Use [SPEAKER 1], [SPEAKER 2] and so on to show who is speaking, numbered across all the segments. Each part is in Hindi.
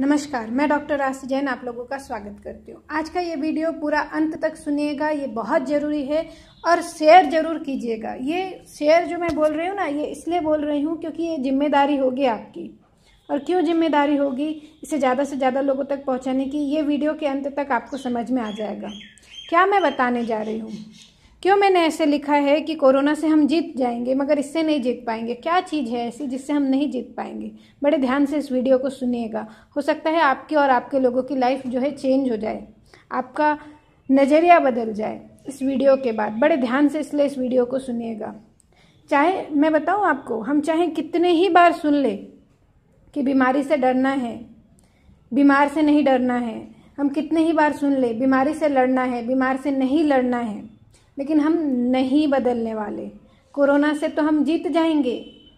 [SPEAKER 1] नमस्कार मैं डॉक्टर राशि जैन आप लोगों का स्वागत करती हूँ आज का ये वीडियो पूरा अंत तक सुनिएगा ये बहुत ज़रूरी है और शेयर ज़रूर कीजिएगा ये शेयर जो मैं बोल रही हूँ ना ये इसलिए बोल रही हूँ क्योंकि ये जिम्मेदारी होगी आपकी और क्यों जिम्मेदारी होगी इसे ज़्यादा से ज़्यादा लोगों तक पहुँचाने की ये वीडियो के अंत तक आपको समझ में आ जाएगा क्या मैं बताने जा रही हूँ क्यों मैंने ऐसे लिखा है कि कोरोना से हम जीत जाएंगे मगर इससे नहीं जीत पाएंगे क्या चीज़ है ऐसी जिससे हम नहीं जीत पाएंगे बड़े ध्यान से इस वीडियो को सुनिएगा हो सकता है आपकी और आपके लोगों की लाइफ जो है चेंज हो जाए आपका नज़रिया बदल जाए इस वीडियो के बाद बड़े ध्यान से इसलिए इस वीडियो को सुनिएगा चाहे मैं बताऊँ आपको हम चाहे कितने ही बार सुन ले कि बीमारी से डरना है बीमार से नहीं डरना है हम कितने ही बार सुन ले बीमारी से लड़ना है बीमार से नहीं लड़ना है लेकिन हम नहीं बदलने वाले कोरोना से तो हम जीत जाएंगे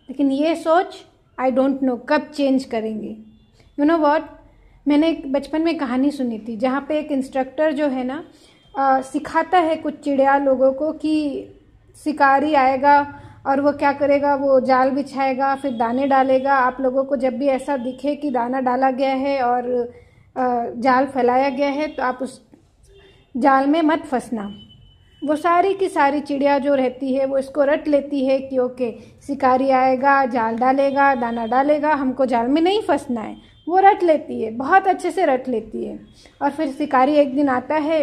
[SPEAKER 1] लेकिन ये सोच आई डोंट नो कब चेंज करेंगे यू नो वॉट मैंने बचपन में कहानी सुनी थी जहाँ पे एक इंस्ट्रक्टर जो है ना आ, सिखाता है कुछ चिड़िया लोगों को कि शिकारी आएगा और वो क्या करेगा वो जाल बिछाएगा फिर दाने डालेगा आप लोगों को जब भी ऐसा दिखे कि दाना डाला गया है और जाल फैलाया गया है तो आप उस जाल में मत फंसना वो सारी की सारी चिड़िया जो रहती है वो इसको रट लेती है कि ओके शिकारी आएगा जाल डालेगा दाना डालेगा हमको जाल में नहीं फंसना है वो रट लेती है बहुत अच्छे से रट लेती है और फिर शिकारी एक दिन आता है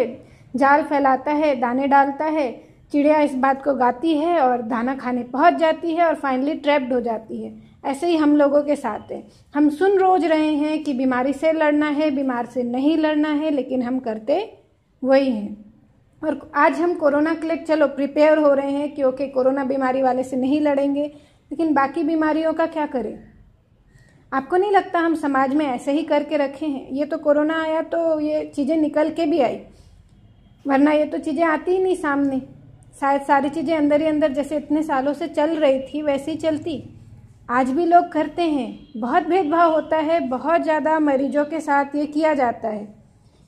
[SPEAKER 1] जाल फैलाता है दाने डालता है चिड़िया इस बात को गाती है और दाना खाने पहुंच जाती है और फाइनली ट्रैप्ड हो जाती है ऐसे ही हम लोगों के साथ है हम सुन रोज रहे हैं कि बीमारी से लड़ना है बीमार से नहीं लड़ना है लेकिन हम करते वही हैं और आज हम कोरोना के लिए चलो प्रिपेयर हो रहे हैं क्योंकि कोरोना बीमारी वाले से नहीं लड़ेंगे लेकिन बाकी बीमारियों का क्या करें आपको नहीं लगता हम समाज में ऐसे ही करके रखे हैं ये तो कोरोना आया तो ये चीज़ें निकल के भी आई वरना ये तो चीज़ें आती ही नहीं सामने शायद सारी चीज़ें अंदर ही अंदर जैसे इतने सालों से चल रही थी वैसे ही चलती आज भी लोग करते हैं बहुत भेदभाव होता है बहुत ज़्यादा मरीजों के साथ ये किया जाता है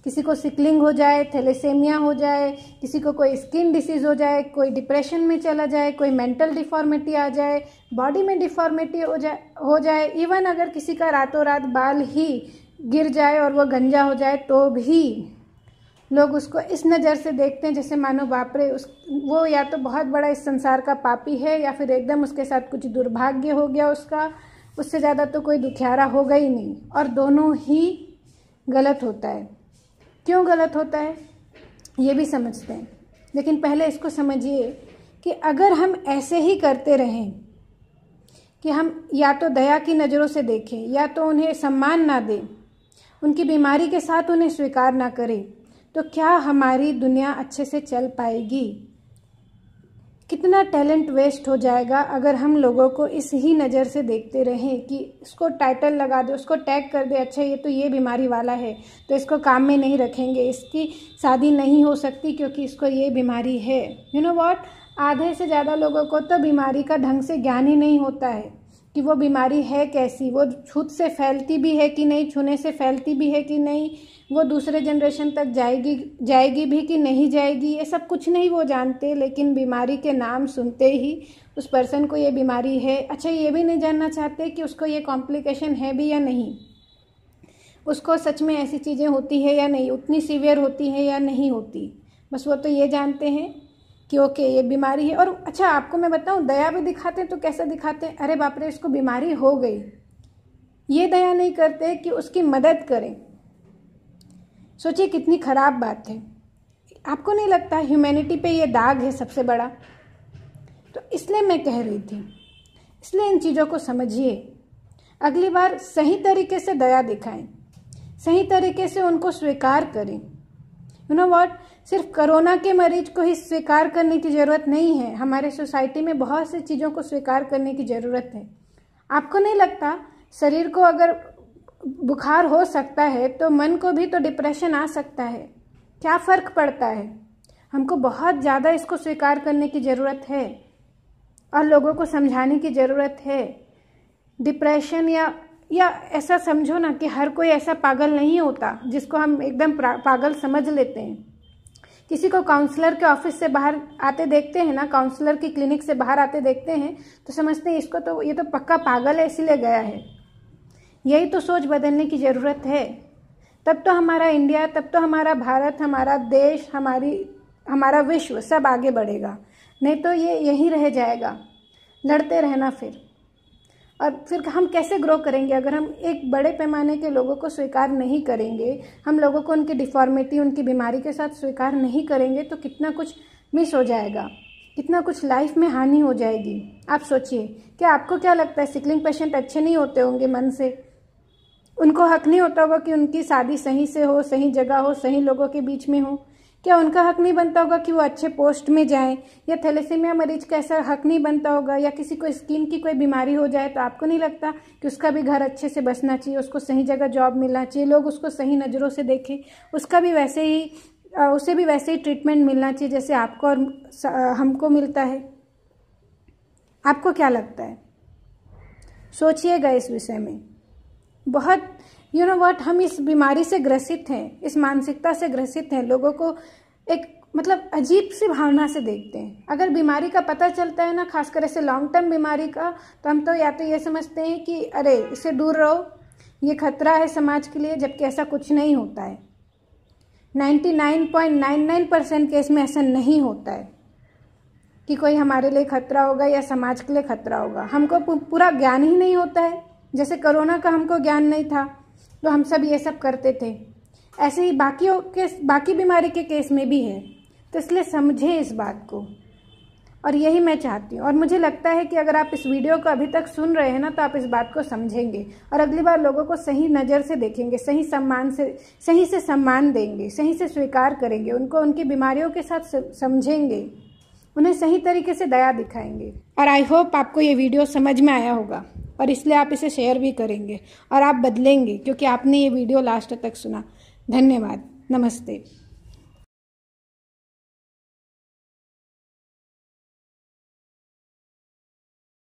[SPEAKER 1] किसी को सिकलिंग हो जाए थैलेसेमिया हो जाए किसी को कोई स्किन डिसीज हो जाए कोई डिप्रेशन में चला जाए कोई मेंटल डिफॉर्मिटी आ जाए बॉडी में डिफॉर्मिटी हो जाए हो जाए इवन अगर किसी का रातों रात बाल ही गिर जाए और वो गंजा हो जाए तो भी लोग उसको इस नज़र से देखते हैं जैसे मानो बापरे उस वो या तो बहुत बड़ा इस संसार का पापी है या फिर एकदम उसके साथ कुछ दुर्भाग्य हो गया उसका उससे ज़्यादा तो कोई दुखियारा होगा ही नहीं और दोनों ही गलत होता है क्यों गलत होता है ये भी समझते हैं लेकिन पहले इसको समझिए कि अगर हम ऐसे ही करते रहें कि हम या तो दया की नज़रों से देखें या तो उन्हें सम्मान ना दें उनकी बीमारी के साथ उन्हें स्वीकार ना करें तो क्या हमारी दुनिया अच्छे से चल पाएगी कितना टैलेंट वेस्ट हो जाएगा अगर हम लोगों को इस ही नज़र से देखते रहें कि इसको टाइटल लगा दे उसको टैग कर दे अच्छा ये तो ये बीमारी वाला है तो इसको काम में नहीं रखेंगे इसकी शादी नहीं हो सकती क्योंकि इसको ये बीमारी है यू नो वॉट आधे से ज़्यादा लोगों को तो बीमारी का ढंग से ज्ञान ही नहीं होता है कि वो बीमारी है कैसी वो छूत से फैलती भी है कि नहीं छूने से फैलती भी है कि नहीं वो दूसरे जनरेशन तक जाएगी जाएगी भी कि नहीं जाएगी ये सब कुछ नहीं वो जानते लेकिन बीमारी के नाम सुनते ही उस पर्सन को ये बीमारी है अच्छा ये भी नहीं जानना चाहते कि उसको ये कॉम्प्लिकेशन है भी या नहीं उसको सच में ऐसी चीज़ें होती है या नहीं उतनी सीवियर होती है या नहीं होती बस वो तो ये जानते हैं कि ओके ये बीमारी है और अच्छा आपको मैं बताऊं दया भी दिखाते हैं तो कैसे दिखाते हैं अरे बाप रे इसको बीमारी हो गई ये दया नहीं करते कि उसकी मदद करें सोचिए कितनी ख़राब बात है आपको नहीं लगता ह्यूमैनिटी पे ये दाग है सबसे बड़ा तो इसलिए मैं कह रही थी इसलिए इन चीज़ों को समझिए अगली बार सही तरीके से दया दिखाएं सही तरीके से उनको स्वीकार करें यू नो वॉट सिर्फ कोरोना के मरीज को ही स्वीकार करने की ज़रूरत नहीं है हमारे सोसाइटी में बहुत सी चीज़ों को स्वीकार करने की ज़रूरत है आपको नहीं लगता शरीर को अगर बुखार हो सकता है तो मन को भी तो डिप्रेशन आ सकता है क्या फ़र्क पड़ता है हमको बहुत ज़्यादा इसको स्वीकार करने की ज़रूरत है और लोगों को समझाने की ज़रूरत है डिप्रेशन या या ऐसा समझो ना कि हर कोई ऐसा पागल नहीं होता जिसको हम एकदम पागल समझ लेते हैं किसी को काउंसलर के ऑफिस से बाहर आते देखते हैं ना काउंसलर की क्लिनिक से बाहर आते देखते हैं तो समझते हैं इसको तो ये तो पक्का पागल है इसीलिए गया है यही तो सोच बदलने की ज़रूरत है तब तो हमारा इंडिया तब तो हमारा भारत हमारा देश हमारी हमारा विश्व सब आगे बढ़ेगा नहीं तो ये यहीं रह जाएगा लड़ते रहना फिर और फिर हम कैसे ग्रो करेंगे अगर हम एक बड़े पैमाने के लोगों को स्वीकार नहीं करेंगे हम लोगों को उनकी डिफॉर्मिटी उनकी बीमारी के साथ स्वीकार नहीं करेंगे तो कितना कुछ मिस हो जाएगा कितना कुछ लाइफ में हानि हो जाएगी आप सोचिए क्या आपको क्या लगता है सिकलिंग पेशेंट अच्छे नहीं होते होंगे मन से उनको हक नहीं होता होगा कि उनकी शादी सही से हो सही जगह हो सही लोगों के बीच में हो क्या उनका हक नहीं बनता होगा कि वो अच्छे पोस्ट में जाए या थैलेसीमिया मरीज का ऐसा हक नहीं बनता होगा या किसी को स्किन की कोई बीमारी हो जाए तो आपको नहीं लगता कि उसका भी घर अच्छे से बसना चाहिए उसको सही जगह जॉब मिलना चाहिए लोग उसको सही नज़रों से देखें उसका भी वैसे ही उसे भी वैसे ही ट्रीटमेंट मिलना चाहिए जैसे आपको और हमको मिलता है आपको क्या लगता है सोचिएगा इस विषय में बहुत यू नो वट हम इस बीमारी से ग्रसित हैं इस मानसिकता से ग्रसित हैं लोगों को एक मतलब अजीब सी भावना से देखते हैं अगर बीमारी का पता चलता है ना खासकर ऐसे लॉन्ग टर्म बीमारी का तो हम तो या तो ये समझते हैं कि अरे इससे दूर रहो ये खतरा है समाज के लिए जबकि ऐसा कुछ नहीं होता है 99.99 परसेंट केस में ऐसा नहीं होता है कि कोई हमारे लिए खतरा होगा या समाज के लिए खतरा होगा हमको पूरा ज्ञान ही नहीं होता है जैसे कोरोना का हमको ज्ञान नहीं था तो हम सब ये सब करते थे ऐसे ही बाकी के बाकी बीमारी के केस में भी है तो इसलिए समझें इस बात को और यही मैं चाहती हूँ और मुझे लगता है कि अगर आप इस वीडियो को अभी तक सुन रहे हैं ना तो आप इस बात को समझेंगे और अगली बार लोगों को सही नज़र से देखेंगे सही सम्मान से सही से सम्मान देंगे सही से स्वीकार करेंगे उनको उनकी बीमारियों के साथ समझेंगे उन्हें सही तरीके से दया दिखाएंगे और आई होप आपको ये वीडियो समझ में आया होगा और इसलिए आप इसे शेयर भी करेंगे और आप बदलेंगे क्योंकि आपने ये वीडियो लास्ट तक सुना धन्यवाद नमस्ते